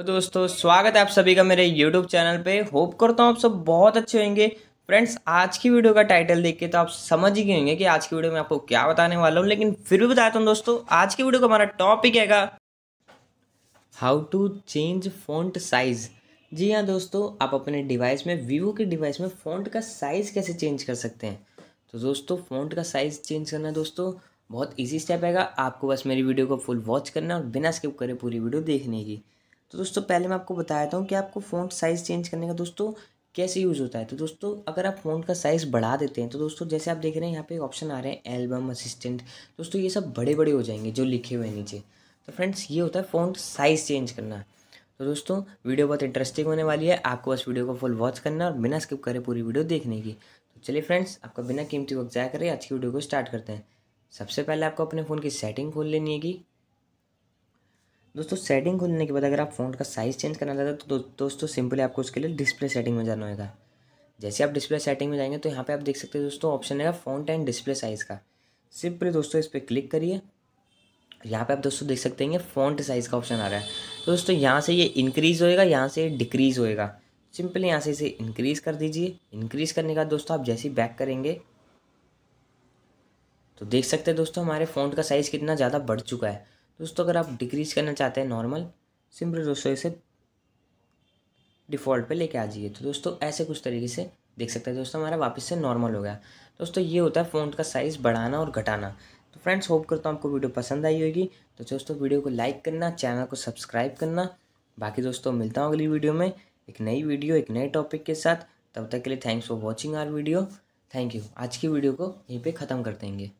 तो दोस्तों स्वागत है आप सभी का मेरे यूट्यूब चैनल पे होप करता हूँ आप सब बहुत अच्छे होंगे फ्रेंड्स आज की वीडियो का टाइटल देख के तो आप समझ ही गए होंगे कि आज की वीडियो में आपको क्या बताने वाला हूँ लेकिन फिर भी बताता हूँ दोस्तों आज की वीडियो का हमारा टॉपिक हैगा how to change font size जी हाँ दोस्तों आप अपने डिवाइस में वीवो के डिवाइस में फोन का साइज़ कैसे चेंज कर सकते हैं तो दोस्तों फोन का साइज़ चेंज करना दोस्तों बहुत ईजी स्टेप हैगा आपको बस मेरी वीडियो को फुल वॉच करना और बिना स्किप करे पूरी वीडियो देखने की तो दोस्तों पहले मैं आपको बताया था कि आपको फ़ोन साइज़ चेंज करने का दोस्तों कैसे यूज़ होता है तो दोस्तों अगर आप फ़ोन का साइज़ बढ़ा देते हैं तो दोस्तों जैसे आप देख रहे हैं यहाँ पे ऑप्शन आ रहे हैं एल्बम असिस्टेंट दोस्तों ये सब बड़े बड़े हो जाएंगे जो लिखे हुए हैं नीचे तो फ्रेंड्स ये होता है फ़ोन साइज़ चेंज करना तो दोस्तों वीडियो बहुत इंटरेस्टिंग होने वाली है आपको बस वीडियो को फुल वॉच करना और बिना स्किप करे पूरी वीडियो देखने की तो चलिए फ्रेंड्स आपका बिना कीमती वक्त जाया करें आज की वीडियो को स्टार्ट करते हैं सबसे पहले आपको अपने फ़ोन की सेटिंग खोल लेनी है दोस्तों सेटिंग खुलने के बाद अगर आप फोन का साइज़ चेंज करना चाहते हैं तो दो, दोस्तों सिंपली आपको उसके लिए डिस्प्ले सेटिंग में जाना होगा जैसे आप डिस्प्ले सेटिंग में जाएंगे तो यहाँ पे आप देख सकते हैं दोस्तों ऑप्शन है फोन एंड डिस्प्ले साइज़ का सिंपली दोस्तों इस पर क्लिक करिए यहाँ पर आप दोस्तों देख सकते हैं फोन साइज़ का ऑप्शन आ रहा है तो दोस्तों यहाँ से ये इंक्रीज़ होएगा यहाँ से डिक्रीज़ होएगा सिंपली यहाँ से इसे इंक्रीज़ कर दीजिए इंक्रीज़ करने का दोस्तों आप जैसे ही बैक करेंगे तो देख सकते हैं दोस्तों हमारे फ़ॉन्ट का साइज़ कितना ज़्यादा बढ़ चुका है दोस्तों अगर आप डिक्रीज करना चाहते हैं नॉर्मल सिंपल दोस्तों इसे डिफ़ॉल्ट पे लेके आ जाइए तो दोस्तों ऐसे कुछ तरीके से देख सकते हैं दोस्तों हमारा वापस से नॉर्मल हो गया दोस्तों ये होता है फ़ोन का साइज़ बढ़ाना और घटाना तो फ्रेंड्स होप करता हूँ आपको वीडियो पसंद आई होगी तो दोस्तों वीडियो को लाइक करना चैनल को सब्सक्राइब करना बाकी दोस्तों मिलता हूँ अगली वीडियो में एक नई वीडियो एक नए टॉपिक के साथ तब तक के लिए thanks for watching our video thank you आज की वीडियो को यहीं पर ख़त्म कर देंगे